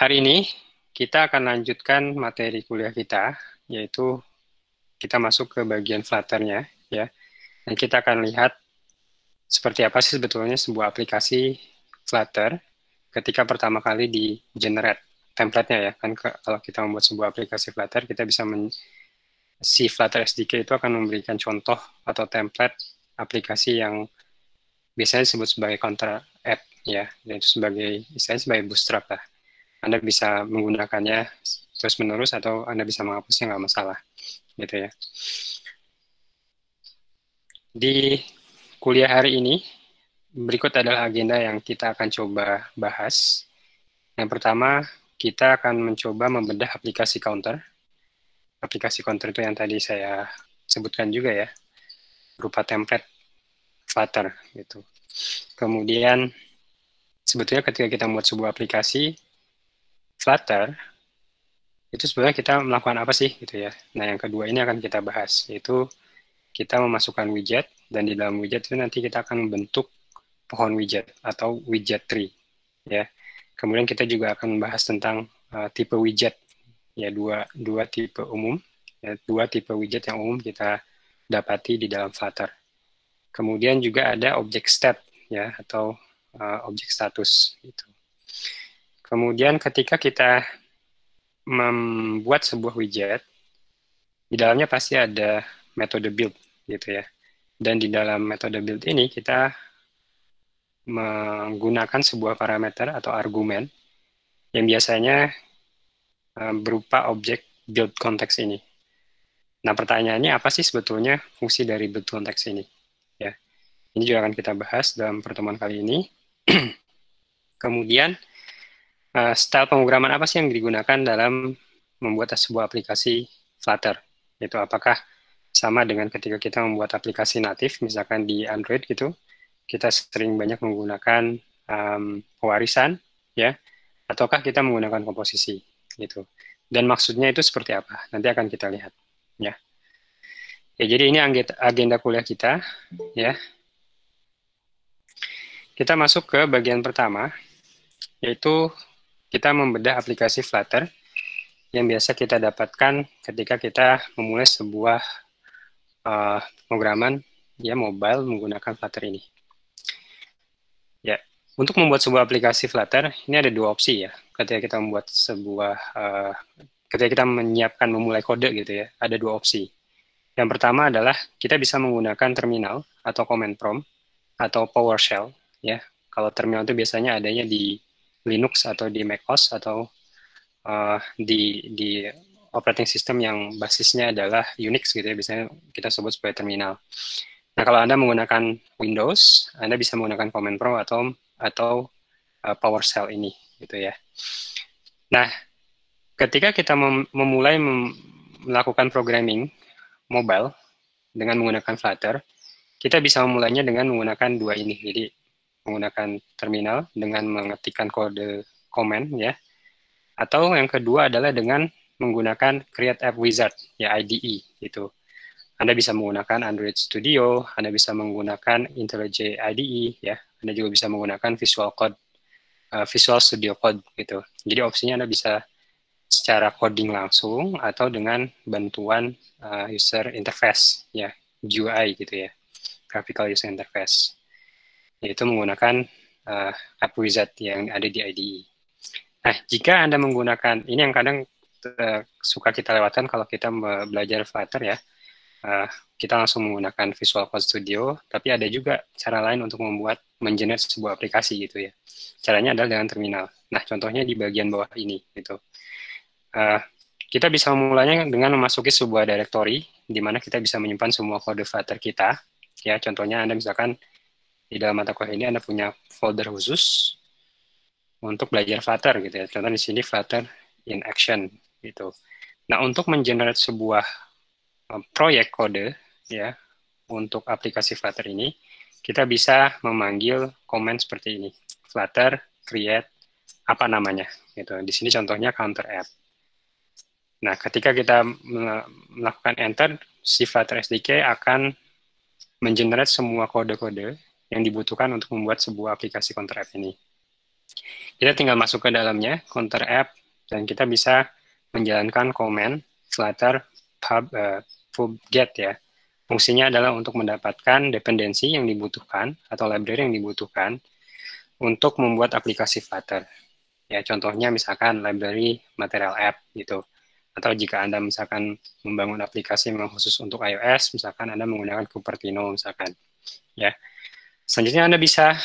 Hari ini kita akan lanjutkan materi kuliah kita, yaitu kita masuk ke bagian flutternya, ya. Dan kita akan lihat seperti apa sih sebetulnya sebuah aplikasi Flutter ketika pertama kali di generate templatenya ya. Kan ke, kalau kita membuat sebuah aplikasi Flutter, kita bisa men si Flutter SDK itu akan memberikan contoh atau template aplikasi yang biasanya disebut sebagai counter app ya, Dan itu sebagai istilahnya sebagai bootstrap lah anda bisa menggunakannya terus menerus atau Anda bisa menghapusnya nggak masalah gitu ya. Di kuliah hari ini berikut adalah agenda yang kita akan coba bahas. Yang pertama, kita akan mencoba membedah aplikasi counter. Aplikasi counter itu yang tadi saya sebutkan juga ya, berupa template Flutter gitu. Kemudian sebetulnya ketika kita membuat sebuah aplikasi, Flutter, itu sebenarnya kita melakukan apa sih gitu ya. Nah yang kedua ini akan kita bahas, yaitu kita memasukkan widget, dan di dalam widget itu nanti kita akan membentuk pohon widget atau widget tree. ya. Kemudian kita juga akan membahas tentang uh, tipe widget, ya dua, dua tipe umum, ya, dua tipe widget yang umum kita dapati di dalam Flutter. Kemudian juga ada objek step ya atau uh, objek status itu. Kemudian ketika kita membuat sebuah widget, di dalamnya pasti ada metode build gitu ya. Dan di dalam metode build ini kita menggunakan sebuah parameter atau argumen yang biasanya e, berupa objek build context ini. Nah, pertanyaannya apa sih sebetulnya fungsi dari build context ini? Ya. Ini juga akan kita bahas dalam pertemuan kali ini. Kemudian uh, style pemrograman apa sih yang digunakan dalam membuat sebuah aplikasi Flutter? Itu apakah sama dengan ketika kita membuat aplikasi natif, misalkan di Android gitu, kita sering banyak menggunakan um, pewarisan, ya, ataukah kita menggunakan komposisi gitu. Dan maksudnya itu seperti apa? Nanti akan kita lihat, ya. Ya, jadi ini agenda kuliah kita, ya. Kita masuk ke bagian pertama, yaitu kita membedah aplikasi Flutter yang biasa kita dapatkan ketika kita memulai sebuah uh, eh, programan ya mobile menggunakan Flutter ini. Ya, untuk membuat sebuah aplikasi Flutter ini ada dua opsi ya. Ketika kita membuat sebuah uh, ketika kita menyiapkan memulai kode gitu ya, ada dua opsi. Yang pertama adalah kita bisa menggunakan terminal atau command prompt atau PowerShell ya. Kalau terminal itu biasanya adanya di Linux atau di macOS atau uh, di di operating system yang basisnya adalah Unix gitu ya biasanya kita sebut sebagai terminal. Nah kalau anda menggunakan Windows, anda bisa menggunakan Command Pro atau atau uh, eh, PowerShell ini gitu ya. Nah ketika kita mem memulai mem melakukan programming mobile dengan menggunakan Flutter, kita bisa memulainya dengan menggunakan dua ini. Jadi menggunakan terminal dengan mengetikkan kode command ya. Atau yang kedua adalah dengan menggunakan Create App Wizard ya IDE gitu. Anda bisa menggunakan Android Studio, Anda bisa menggunakan IntelliJ IDE ya. Anda juga bisa menggunakan Visual Code uh, Visual Studio Code gitu. Jadi opsinya Anda bisa secara coding langsung atau dengan bantuan uh, user interface ya GUI gitu ya graphical user interface yaitu menggunakan uh, app wizard yang ada di IDE. Nah, jika Anda menggunakan, ini yang kadang uh, suka kita lewatkan kalau kita belajar Flutter ya, uh, kita langsung menggunakan Visual Code Studio, tapi ada juga cara lain untuk membuat, mengenerate sebuah aplikasi gitu ya. Caranya adalah dengan terminal. Nah, contohnya di bagian bawah ini gitu. Uh, kita bisa memulainya dengan memasuki sebuah directory di mana kita bisa menyimpan semua kode Flutter kita. Ya, contohnya Anda misalkan di dalam mata kuliah ini Anda punya folder khusus untuk belajar Flutter gitu ya. contohnya di sini Flutter in action gitu. Nah, untuk mengenerate sebuah eh, proyek kode ya untuk aplikasi Flutter ini, kita bisa memanggil command seperti ini. Flutter create apa namanya gitu. Di sini contohnya counter app. Nah, ketika kita melakukan enter, si Flutter SDK akan mengenerate semua kode-kode yang dibutuhkan untuk membuat sebuah aplikasi counter app ini. Kita tinggal masuk ke dalamnya, counter app, dan kita bisa menjalankan command flutter pub, uh, pub get ya. Fungsinya adalah untuk mendapatkan dependensi yang dibutuhkan atau library yang dibutuhkan untuk membuat aplikasi Flutter. Ya, contohnya misalkan library material app gitu. Atau jika Anda misalkan membangun aplikasi memang khusus untuk iOS, misalkan Anda menggunakan Cupertino misalkan. Ya. Selanjutnya Anda bisa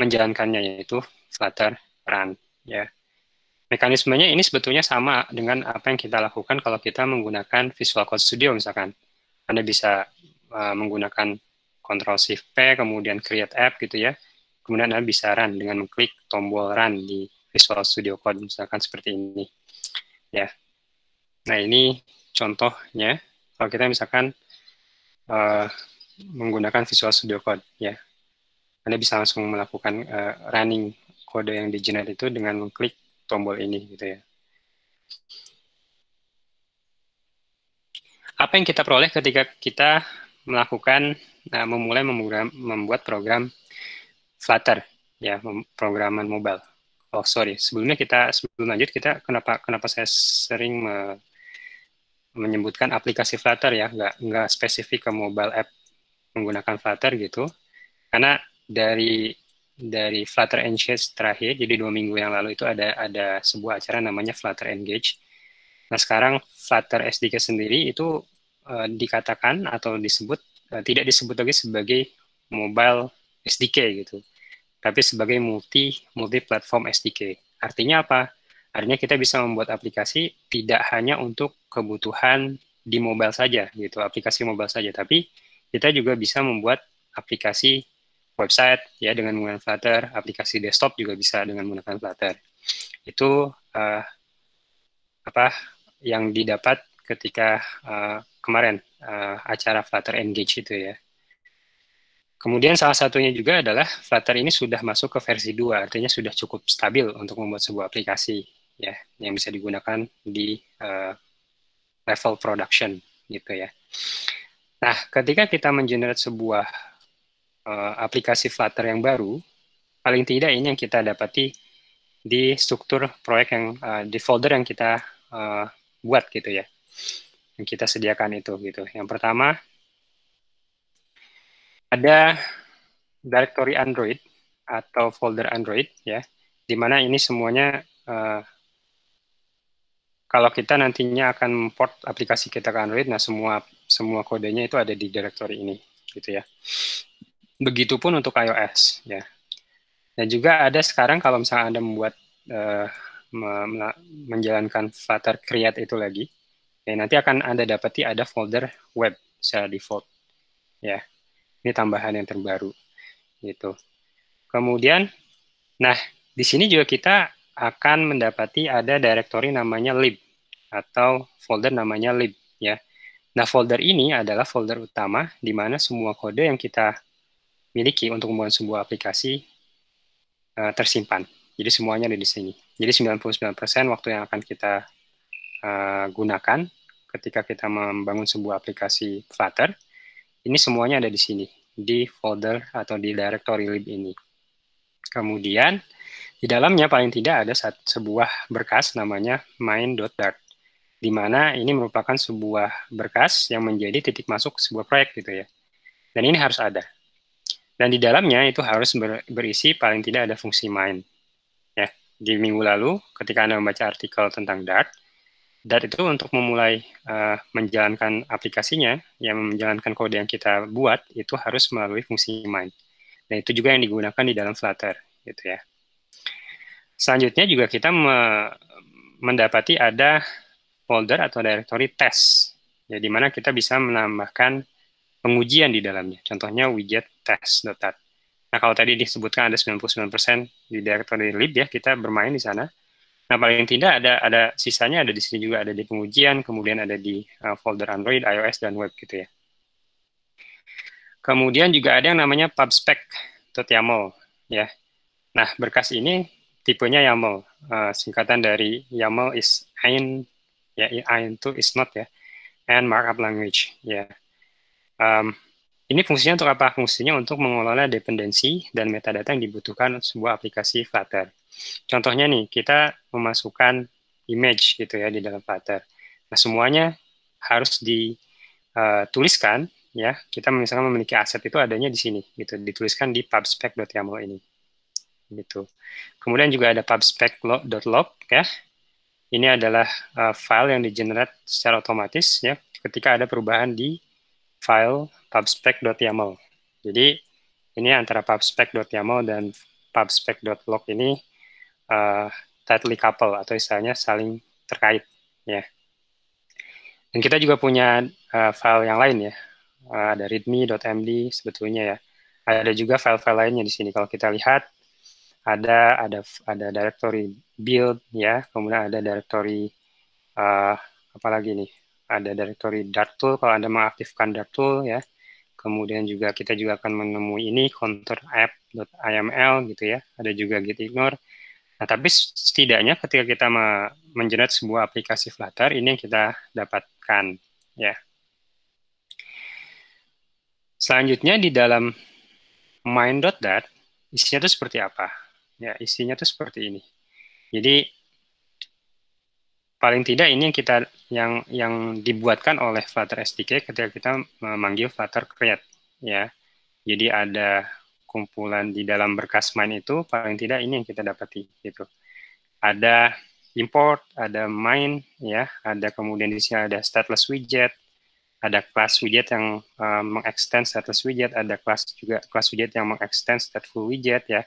menjalankannya yaitu Flutter Run ya. Mekanismenya ini sebetulnya sama dengan apa yang kita lakukan kalau kita menggunakan Visual Code Studio misalkan. Anda bisa uh, menggunakan Ctrl Shift P kemudian create app gitu ya. Kemudian Anda bisa run dengan mengklik tombol run di Visual Studio Code misalkan seperti ini. Ya. Nah, ini contohnya kalau kita misalkan uh, menggunakan Visual Studio Code ya. Anda bisa langsung melakukan uh, running kode yang di-generate itu dengan mengklik tombol ini gitu ya. Apa yang kita peroleh ketika kita melakukan uh, memulai membuat, membuat program Flutter ya programan mobile. Oh sorry, sebelumnya kita sebelum lanjut kita kenapa kenapa saya sering me, menyebutkan aplikasi Flutter ya, nggak nggak spesifik ke mobile app menggunakan Flutter gitu, karena dari dari Flutter Engage terakhir, jadi dua minggu yang lalu itu ada ada sebuah acara namanya Flutter Engage. Nah sekarang Flutter SDK sendiri itu uh, dikatakan atau disebut uh, tidak disebut lagi sebagai mobile SDK gitu, tapi sebagai multi multi platform SDK. Artinya apa? Artinya kita bisa membuat aplikasi tidak hanya untuk kebutuhan di mobile saja gitu, aplikasi mobile saja, tapi kita juga bisa membuat aplikasi website ya dengan menggunakan Flutter, aplikasi desktop juga bisa dengan menggunakan Flutter. Itu uh, apa yang didapat ketika uh, kemarin uh, acara Flutter Engage itu ya. Kemudian salah satunya juga adalah Flutter ini sudah masuk ke versi 2, artinya sudah cukup stabil untuk membuat sebuah aplikasi ya yang bisa digunakan di uh, level production gitu ya. Nah, ketika kita mengenerate sebuah uh, aplikasi Flutter yang baru, paling tidak ini yang kita dapati di struktur proyek yang uh, di folder yang kita uh, buat gitu ya, yang kita sediakan itu gitu. Yang pertama ada directory Android atau folder Android ya, di mana ini semuanya uh, kalau kita nantinya akan import aplikasi kita ke Android, nah semua semua kodenya itu ada di directory ini gitu ya. Begitupun untuk iOS ya. Dan juga ada sekarang kalau misalnya Anda membuat uh, menjalankan Flutter Create itu lagi, ya nanti akan Anda dapati ada folder web secara default. Ya. Ini tambahan yang terbaru gitu. Kemudian nah, di sini juga kita akan mendapati ada directory namanya lib atau folder namanya lib ya. Nah, folder ini adalah folder utama di mana semua kode yang kita miliki untuk membuat sebuah aplikasi uh, tersimpan. Jadi semuanya ada di sini. Jadi 99% waktu yang akan kita uh, gunakan ketika kita membangun sebuah aplikasi Flutter, ini semuanya ada di sini, di folder atau di directory lib ini. Kemudian, di dalamnya paling tidak ada sebuah berkas namanya main.dart, di mana ini merupakan sebuah berkas yang menjadi titik masuk sebuah proyek gitu ya. Dan ini harus ada. Dan di dalamnya itu harus ber, berisi paling tidak ada fungsi main. Ya, di minggu lalu ketika Anda membaca artikel tentang Dart, Dart itu untuk memulai uh, menjalankan aplikasinya, yang menjalankan kode yang kita buat itu harus melalui fungsi main. Dan itu juga yang digunakan di dalam Flutter, gitu ya. Selanjutnya juga kita me mendapati ada folder atau directory test, ya di mana kita bisa menambahkan pengujian di dalamnya. Contohnya widget test.tat. Nah, kalau tadi disebutkan ada 99% di directory lib ya, kita bermain di sana. Nah, paling tidak ada ada sisanya ada di sini juga ada di pengujian, kemudian ada di uh, folder Android, iOS dan web gitu ya. Kemudian juga ada yang namanya pubspec.yaml ya. Nah, berkas ini tipenya YAML, uh, singkatan dari YAML is ain, ya ain itu is not ya and markup language ya. Um, ini fungsinya untuk apa? Fungsinya untuk mengelola dependensi dan metadata yang dibutuhkan sebuah aplikasi Flutter. Contohnya nih, kita memasukkan image gitu ya di dalam Flutter. Nah, semuanya harus dituliskan eh, ya. Kita misalnya memiliki aset itu adanya di sini gitu, dituliskan di pubspec.yaml ini. Gitu. Kemudian juga ada pubspec.log ya. Ini adalah eh, file yang di generate secara otomatis ya ketika ada perubahan di file pubspec.yaml. Jadi ini antara pubspec.yaml dan pubspec.log ini uh, tightly couple atau istilahnya saling terkait ya. Dan kita juga punya uh, file yang lain ya. Uh, ada readme.md sebetulnya ya. Ada juga file-file lainnya di sini kalau kita lihat ada ada ada directory build ya, kemudian ada directory uh, apalagi nih ada direktori tool. kalau Anda mengaktifkan tool ya. Kemudian juga kita juga akan menemui ini counter app.iml gitu ya. Ada juga git ignore. Nah, tapi setidaknya ketika kita menjerat sebuah aplikasi Flutter ini yang kita dapatkan ya. Selanjutnya di dalam dart isinya itu seperti apa? Ya, isinya itu seperti ini. Jadi paling tidak ini yang kita yang yang dibuatkan oleh Flutter SDK ketika kita memanggil Flutter create ya. Jadi ada kumpulan di dalam berkas main itu paling tidak ini yang kita dapati gitu. Ada import, ada main ya, ada kemudian di sini ada stateless widget, ada class widget yang uh, mengextend status widget, ada class juga class widget yang mengextend stateful widget ya.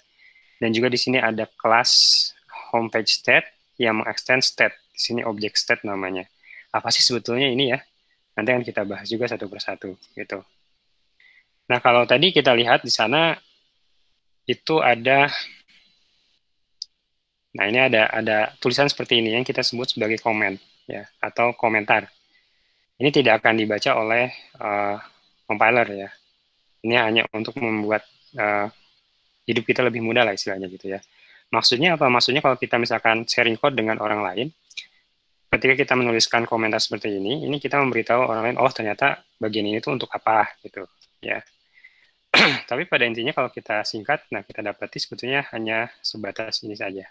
Dan juga di sini ada class homepage state yang mengextend state. Di sini object state namanya apa sih sebetulnya ini ya. Nanti akan kita bahas juga satu persatu gitu. Nah, kalau tadi kita lihat di sana itu ada Nah, ini ada ada tulisan seperti ini yang kita sebut sebagai komen ya atau komentar. Ini tidak akan dibaca oleh uh, compiler ya. Ini hanya untuk membuat uh, hidup kita lebih mudah lah istilahnya gitu ya. Maksudnya apa? Maksudnya kalau kita misalkan sharing code dengan orang lain, ketika kita menuliskan komentar seperti ini, ini kita memberitahu orang lain, oh ternyata bagian ini tuh untuk apa gitu, ya. Tapi pada intinya kalau kita singkat, nah kita dapati sebetulnya hanya sebatas ini saja,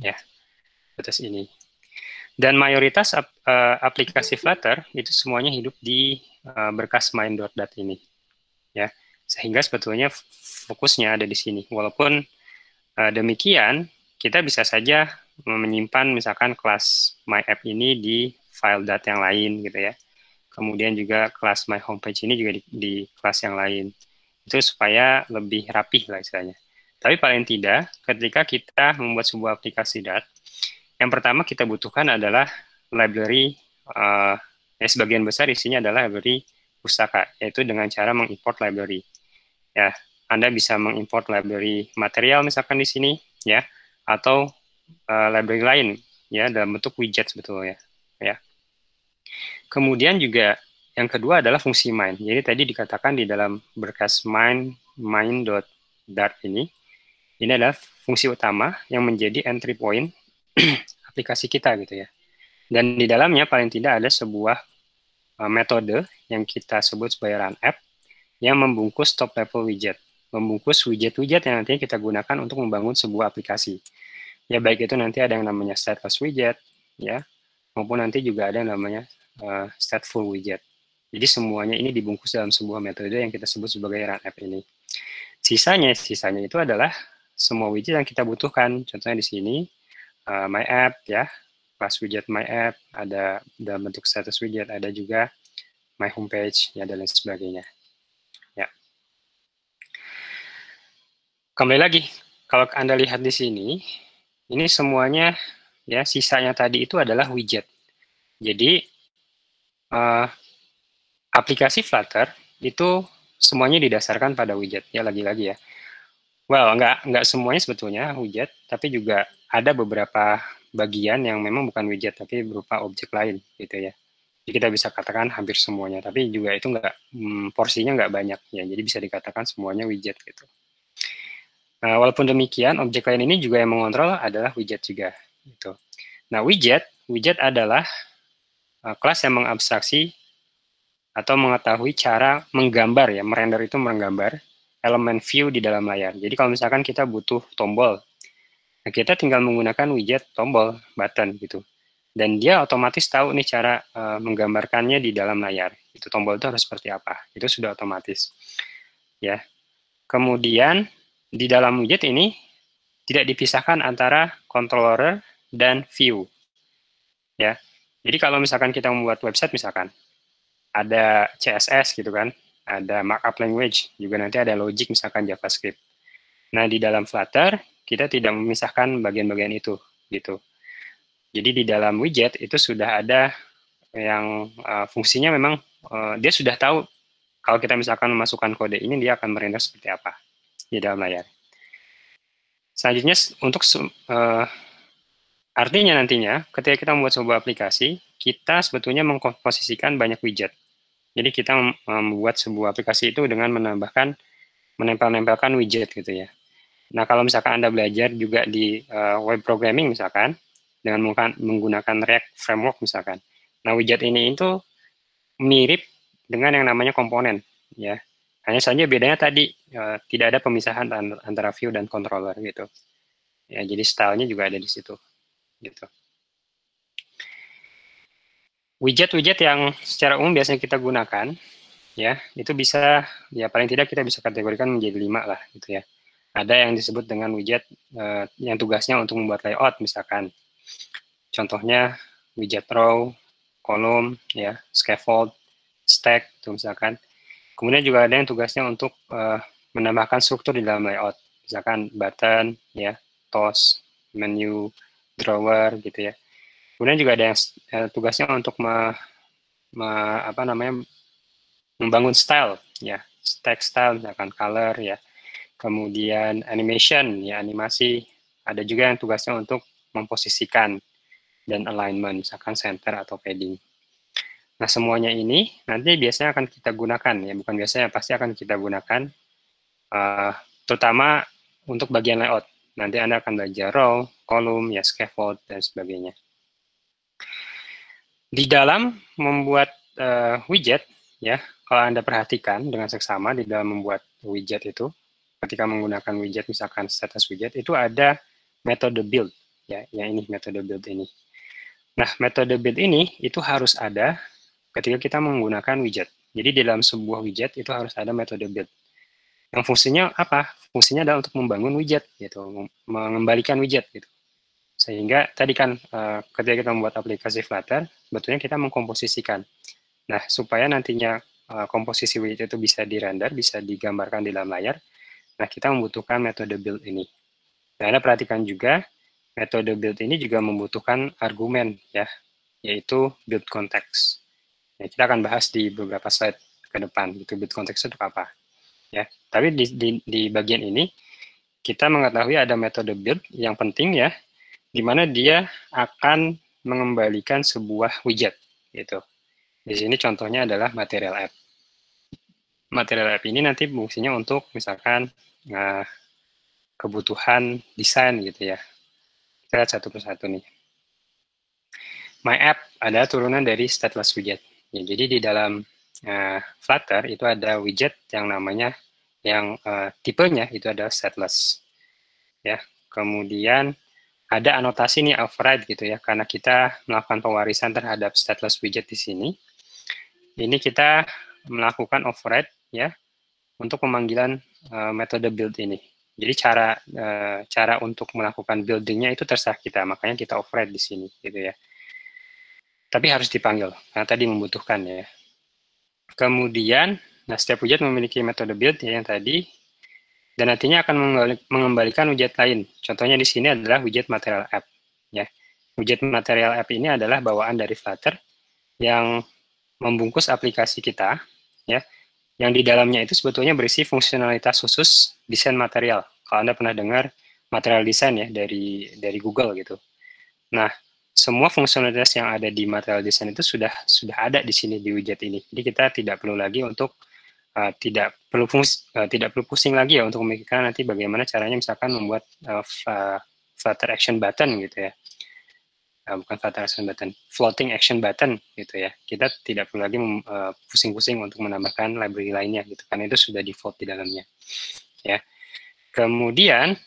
ya, batas ini. Dan mayoritas ap, eh, aplikasi Flutter itu semuanya hidup di uh, berkas main.dat ini, ya. Sehingga sebetulnya fokusnya ada di sini. Walaupun eh, demikian, kita bisa saja menyimpan misalkan kelas my app ini di file data yang lain gitu ya. Kemudian juga kelas my homepage ini juga di, di kelas yang lain. Itu supaya lebih rapi lah istilahnya. Tapi paling tidak ketika kita membuat sebuah aplikasi Dart, yang pertama kita butuhkan adalah library uh, ya sebagian besar isinya adalah library pustaka, yaitu dengan cara mengimport library. Ya, Anda bisa mengimport library material misalkan di sini ya atau uh, library lain ya dalam bentuk widget sebetulnya ya. Kemudian juga yang kedua adalah fungsi main. Jadi tadi dikatakan di dalam berkas main main dart ini ini adalah fungsi utama yang menjadi entry point aplikasi kita gitu ya. Dan di dalamnya paling tidak ada sebuah uh, metode yang kita sebut sebagai run app yang membungkus top level widget, membungkus widget-widget yang nantinya kita gunakan untuk membangun sebuah aplikasi. Ya baik itu nanti ada yang namanya stateless widget, ya, maupun nanti juga ada yang namanya uh, eh, stateful widget. Jadi semuanya ini dibungkus dalam sebuah metode yang kita sebut sebagai run app ini. Sisanya, sisanya itu adalah semua widget yang kita butuhkan. Contohnya di sini, uh, my app ya, class widget my app, ada dalam bentuk status widget, ada juga my homepage, ya dan lain sebagainya. Ya. Kembali lagi, kalau Anda lihat di sini, ini semuanya ya sisanya tadi itu adalah widget. Jadi uh, aplikasi Flutter itu semuanya didasarkan pada widget ya lagi-lagi ya. Well, nggak nggak semuanya sebetulnya widget, tapi juga ada beberapa bagian yang memang bukan widget tapi berupa objek lain gitu ya. Jadi kita bisa katakan hampir semuanya, tapi juga itu nggak hmm, porsinya nggak banyak ya. Jadi bisa dikatakan semuanya widget gitu. Nah, walaupun demikian, objek lain ini juga yang mengontrol adalah widget juga. Gitu. Nah, widget, widget adalah uh, kelas yang mengabstraksi atau mengetahui cara menggambar ya, merender itu menggambar elemen view di dalam layar. Jadi kalau misalkan kita butuh tombol, nah kita tinggal menggunakan widget tombol button gitu. Dan dia otomatis tahu nih cara uh, menggambarkannya di dalam layar. Itu tombol itu harus seperti apa. Itu sudah otomatis. Ya. Kemudian di dalam widget ini, tidak dipisahkan antara controller dan view. Ya. Jadi kalau misalkan kita membuat website misalkan, ada CSS gitu kan, ada markup language, juga nanti ada logic misalkan JavaScript. Nah, di dalam Flutter, kita tidak memisahkan bagian-bagian itu gitu. Jadi di dalam widget itu sudah ada yang uh, fungsinya memang uh, dia sudah tahu kalau kita misalkan memasukkan kode ini dia akan merender seperti apa di dalam layar. Selanjutnya untuk uh, artinya nantinya ketika kita membuat sebuah aplikasi, kita sebetulnya mengkomposisikan banyak widget. Jadi kita membuat sebuah aplikasi itu dengan menambahkan menempel-nempelkan widget gitu ya. Nah, kalau misalkan Anda belajar juga di uh, web programming misalkan dengan menggunakan React framework misalkan. Nah, widget ini itu mirip dengan yang namanya komponen ya. Hanya saja bedanya tadi uh, tidak ada pemisahan antara view dan controller gitu. Ya, jadi stylenya juga ada di situ gitu. Widget-widget yang secara umum biasanya kita gunakan ya, itu bisa ya paling tidak kita bisa kategorikan menjadi lima lah gitu ya. Ada yang disebut dengan widget uh, yang tugasnya untuk membuat layout misalkan. Contohnya widget row, kolom ya, scaffold, stack tuh misalkan Kemudian juga ada yang tugasnya untuk uh, menambahkan struktur di dalam layout. Misalkan button, ya, toss, menu, drawer, gitu ya. Kemudian juga ada yang uh, tugasnya untuk me, me, apa namanya membangun style, ya, text style, misalkan color, ya. Kemudian animation, ya, animasi. Ada juga yang tugasnya untuk memposisikan dan alignment, misalkan center atau padding. Nah, semuanya ini nanti biasanya akan kita gunakan, ya bukan biasanya, pasti akan kita gunakan, uh, terutama untuk bagian layout. Nanti Anda akan belajar row, column, ya scaffold, dan sebagainya. Di dalam membuat uh, widget, ya kalau Anda perhatikan dengan seksama di dalam membuat widget itu, ketika menggunakan widget, misalkan status widget, itu ada metode build, ya, yang ini metode build ini. Nah, metode build ini itu harus ada ketika kita menggunakan widget. Jadi di dalam sebuah widget itu harus ada metode build. Yang fungsinya apa? Fungsinya adalah untuk membangun widget, yaitu mengembalikan widget, gitu. Sehingga tadi kan eh, ketika kita membuat aplikasi Flutter, sebetulnya kita mengkomposisikan. Nah, supaya nantinya eh, komposisi widget itu bisa dirender, bisa digambarkan di dalam layar, nah kita membutuhkan metode build ini. Nah, Anda perhatikan juga, metode build ini juga membutuhkan argumen, ya, yaitu build context. Ya, kita akan bahas di beberapa slide ke depan gitu bit konteks itu apa. Ya, tapi di, di, di bagian ini kita mengetahui ada metode build yang penting ya, di mana dia akan mengembalikan sebuah widget gitu. Di sini contohnya adalah material app. Material app ini nanti fungsinya untuk misalkan uh, kebutuhan desain gitu ya. Kita lihat satu persatu nih. My app ada turunan dari stateless widget. Ya, jadi di dalam uh, Flutter itu ada widget yang namanya yang uh, tipenya itu ada setless. Ya, kemudian ada anotasi nih override gitu ya karena kita melakukan pewarisan terhadap stateless widget di sini. Ini kita melakukan override ya untuk pemanggilan uh, metode build ini. Jadi cara uh, cara untuk melakukan buildingnya itu terserah kita, makanya kita override di sini gitu ya tapi harus dipanggil karena tadi membutuhkan ya. Kemudian, nah setiap widget memiliki metode build ya yang tadi dan nantinya akan mengembalikan widget lain. Contohnya di sini adalah widget material app ya. Widget material app ini adalah bawaan dari Flutter yang membungkus aplikasi kita ya. Yang di dalamnya itu sebetulnya berisi fungsionalitas khusus desain material. Kalau Anda pernah dengar material design ya dari dari Google gitu. Nah, semua fungsionalitas yang ada di material design itu sudah sudah ada di sini di widget ini. Jadi kita tidak perlu lagi untuk uh, tidak perlu fungsi, uh, tidak perlu pusing lagi ya untuk memikirkan nanti bagaimana caranya misalkan membuat uh, flutter action button gitu ya. Uh, bukan flutter action button, floating action button gitu ya. Kita tidak perlu lagi pusing-pusing uh, untuk menambahkan library lainnya gitu karena itu sudah default di dalamnya. Ya. Kemudian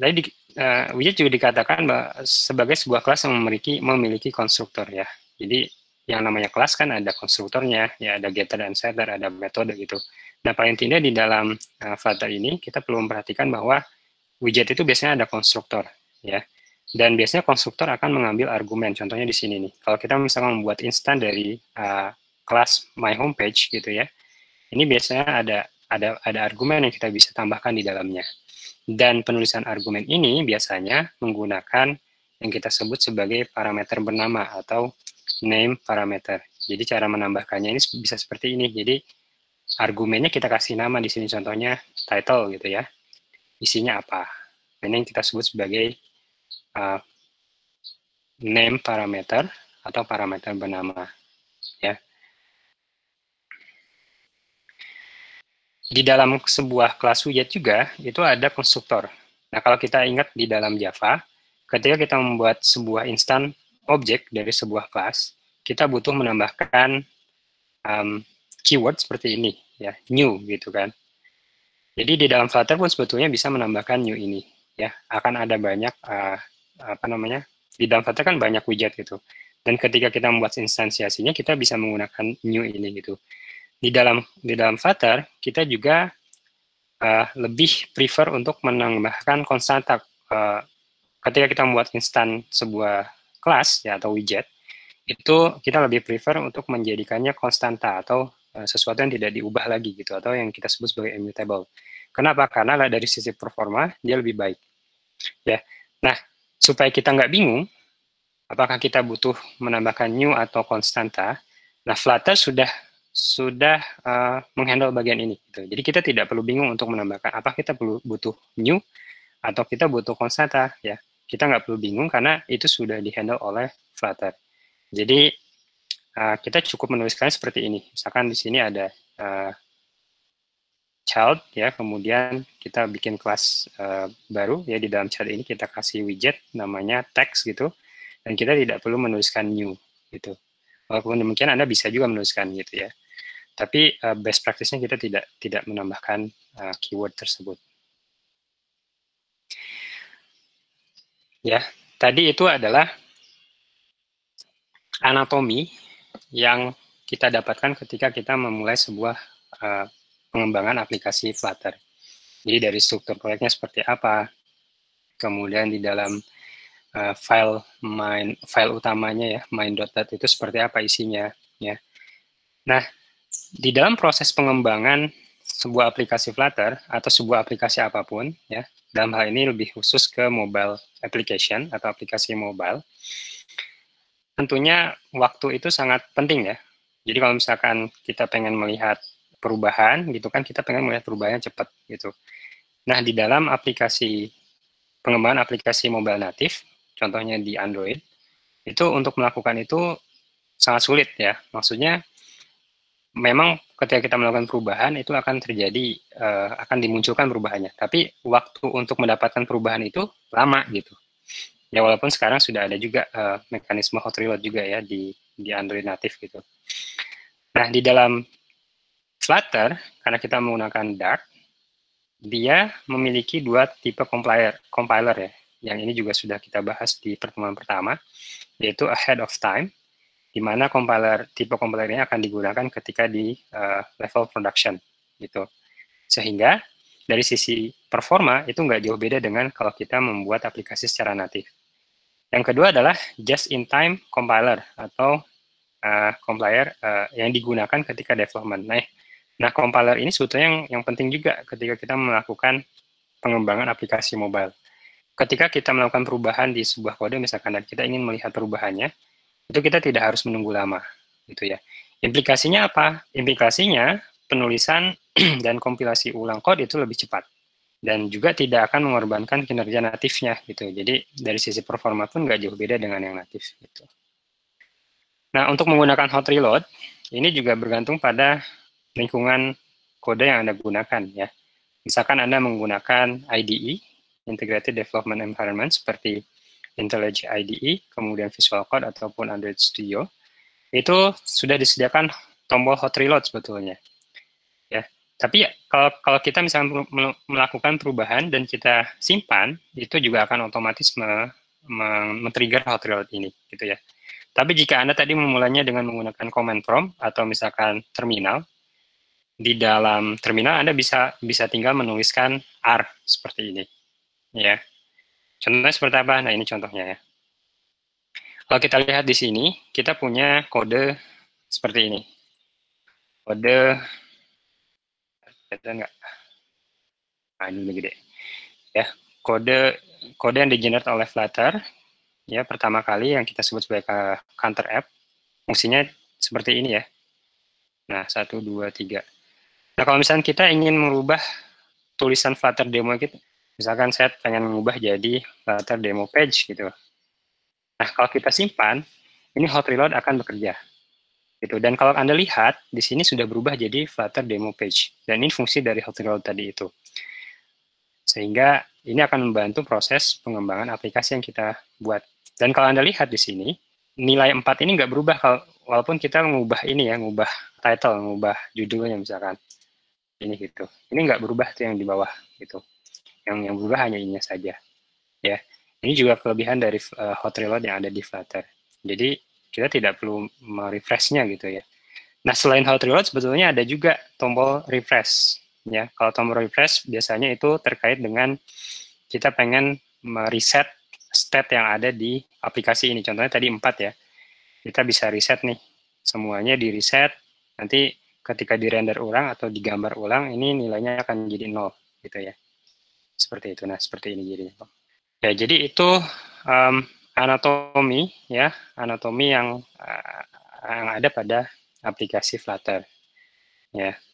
tadi uh, eh, widget juga dikatakan sebagai sebuah kelas yang memiliki memiliki konstruktor ya. Jadi yang namanya kelas kan ada konstruktornya, ya ada getter dan setter, ada metode gitu. Nah paling tidak di dalam uh, Flutter ini kita perlu memperhatikan bahwa widget itu biasanya ada konstruktor ya. Dan biasanya konstruktor akan mengambil argumen, contohnya di sini nih. Kalau kita misalnya membuat instan dari uh, kelas my homepage gitu ya, ini biasanya ada ada ada argumen yang kita bisa tambahkan di dalamnya. Dan penulisan argumen ini biasanya menggunakan yang kita sebut sebagai parameter bernama atau name parameter. Jadi cara menambahkannya ini bisa seperti ini. Jadi argumennya kita kasih nama di sini contohnya title gitu ya. Isinya apa? Ini yang kita sebut sebagai uh, name parameter atau parameter bernama ya. di dalam sebuah kelas widget juga itu ada konstruktor. Nah, kalau kita ingat di dalam Java, ketika kita membuat sebuah instan objek dari sebuah kelas, kita butuh menambahkan um, keyword seperti ini, ya, new gitu kan. Jadi di dalam Flutter pun sebetulnya bisa menambahkan new ini, ya. Akan ada banyak uh, apa namanya? Di dalam Flutter kan banyak widget gitu. Dan ketika kita membuat instansiasinya, kita bisa menggunakan new ini gitu di dalam di dalam Flutter kita juga uh, lebih prefer untuk menambahkan konstanta uh, eh, ketika kita membuat instan sebuah kelas ya atau widget itu kita lebih prefer untuk menjadikannya konstanta atau uh, sesuatu yang tidak diubah lagi gitu atau yang kita sebut sebagai immutable. Kenapa? Karena lah dari sisi performa dia lebih baik. Ya. Nah, supaya kita nggak bingung apakah kita butuh menambahkan new atau konstanta, nah Flutter sudah sudah uh, menghandle bagian ini. Gitu. Jadi kita tidak perlu bingung untuk menambahkan apa kita perlu butuh new atau kita butuh constata ya. Kita nggak perlu bingung karena itu sudah dihandle oleh Flutter. Jadi uh, kita cukup menuliskan seperti ini. Misalkan di sini ada uh, child ya, kemudian kita bikin kelas uh, baru ya di dalam child ini kita kasih widget namanya text gitu dan kita tidak perlu menuliskan new gitu. Walaupun demikian Anda bisa juga menuliskan gitu ya. Tapi uh, best practice-nya kita tidak tidak menambahkan uh, keyword tersebut. Ya, tadi itu adalah anatomi yang kita dapatkan ketika kita memulai sebuah uh, pengembangan aplikasi Flutter. Jadi dari struktur proyeknya seperti apa, kemudian di dalam uh, file main file utamanya ya main.dat itu seperti apa isinya ya. Nah, di dalam proses pengembangan sebuah aplikasi Flutter atau sebuah aplikasi apapun, ya, dalam hal ini lebih khusus ke mobile application atau aplikasi mobile, tentunya waktu itu sangat penting ya. Jadi kalau misalkan kita pengen melihat perubahan, gitu kan, kita pengen melihat perubahannya cepat, gitu. Nah, di dalam aplikasi pengembangan aplikasi mobile native, contohnya di Android, itu untuk melakukan itu sangat sulit ya. Maksudnya memang ketika kita melakukan perubahan itu akan terjadi uh, akan dimunculkan perubahannya tapi waktu untuk mendapatkan perubahan itu lama gitu ya walaupun sekarang sudah ada juga uh, mekanisme hot reload juga ya di di Android native gitu nah di dalam Flutter karena kita menggunakan Dart dia memiliki dua tipe compiler compiler ya yang ini juga sudah kita bahas di pertemuan pertama yaitu ahead of time di mana compiler tipe compiler ini akan digunakan ketika di uh, level production gitu. Sehingga dari sisi performa itu nggak jauh beda dengan kalau kita membuat aplikasi secara natif. Yang kedua adalah just in time compiler atau uh, compiler uh, yang digunakan ketika development. Nah, nah compiler ini sebetulnya yang yang penting juga ketika kita melakukan pengembangan aplikasi mobile. Ketika kita melakukan perubahan di sebuah kode misalkan kita ingin melihat perubahannya, itu kita tidak harus menunggu lama, gitu ya. Implikasinya apa? Implikasinya penulisan dan kompilasi ulang kode itu lebih cepat dan juga tidak akan mengorbankan kinerja natifnya gitu. Jadi dari sisi performa pun nggak jauh beda dengan yang natif gitu. Nah untuk menggunakan hot reload ini juga bergantung pada lingkungan kode yang anda gunakan ya. Misalkan anda menggunakan IDE (Integrated Development Environment) seperti IntelliJ IDE, kemudian Visual Code ataupun Android Studio, itu sudah disediakan tombol hot reload sebetulnya. Ya, tapi ya, kalau kalau kita misalnya melakukan perubahan dan kita simpan, itu juga akan otomatis men-trigger hot reload ini, gitu ya. Tapi jika Anda tadi memulainya dengan menggunakan command prompt atau misalkan terminal, di dalam terminal Anda bisa bisa tinggal menuliskan R seperti ini. Ya, Contohnya seperti apa? Nah, ini contohnya ya. Kalau kita lihat di sini, kita punya kode seperti ini. Kode ada enggak? Nah, ini gede. Ya, kode kode yang di generate oleh Flutter ya pertama kali yang kita sebut sebagai counter app fungsinya seperti ini ya. Nah, satu, dua, tiga. Nah, kalau misalnya kita ingin merubah tulisan Flutter demo kita, Misalkan saya pengen mengubah jadi latar eh, demo page gitu. Nah, kalau kita simpan, ini hot reload akan bekerja. Gitu. Dan kalau Anda lihat, di sini sudah berubah jadi Flutter demo page. Dan ini fungsi dari hot reload tadi itu. Sehingga ini akan membantu proses pengembangan aplikasi yang kita buat. Dan kalau Anda lihat di sini, nilai 4 ini nggak berubah kalau walaupun kita mengubah ini ya, mengubah title, mengubah judulnya misalkan. Ini gitu. Ini nggak berubah tuh yang di bawah gitu yang yang berubah hanya ini saja ya ini juga kelebihan dari uh, hot reload yang ada di Flutter jadi kita tidak perlu merefreshnya gitu ya nah selain hot reload sebetulnya ada juga tombol refresh ya kalau tombol refresh biasanya itu terkait dengan kita pengen mereset state yang ada di aplikasi ini contohnya tadi empat ya kita bisa reset nih semuanya di reset nanti ketika di render ulang atau digambar ulang ini nilainya akan jadi nol gitu ya seperti itu. Nah, seperti ini jadi Ya, jadi itu um, anatomi ya, anatomi yang uh, yang ada pada aplikasi Flutter. Ya.